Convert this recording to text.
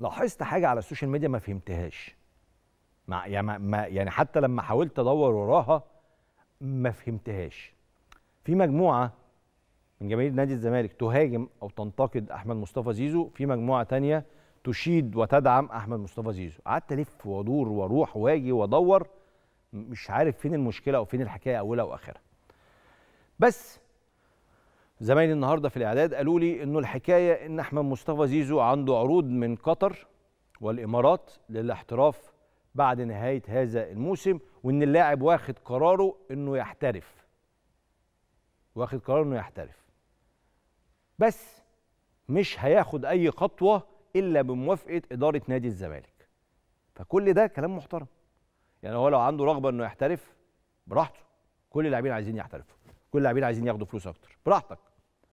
لاحظت حاجه على السوشيال ميديا ما فهمتهاش مع يعني, ما يعني حتى لما حاولت ادور وراها ما فهمتهاش في مجموعه من جماهير نادي الزمالك تهاجم او تنتقد احمد مصطفى زيزو في مجموعه تانية تشيد وتدعم احمد مصطفى زيزو قعدت الف وادور واروح واجي وادور مش عارف فين المشكله او فين الحكايه اولها واخرها بس زمايلي النهارده في الاعداد قالوا لي انه الحكايه ان احمد مصطفى زيزو عنده عروض من قطر والامارات للاحتراف بعد نهايه هذا الموسم وان اللاعب واخد قراره انه يحترف واخد قراره انه يحترف بس مش هياخد اي خطوه الا بموافقه اداره نادي الزمالك فكل ده كلام محترم يعني هو لو عنده رغبه انه يحترف براحته كل اللاعبين عايزين يحترفوا كل اللاعبين عايزين ياخدوا فلوس اكتر براحتك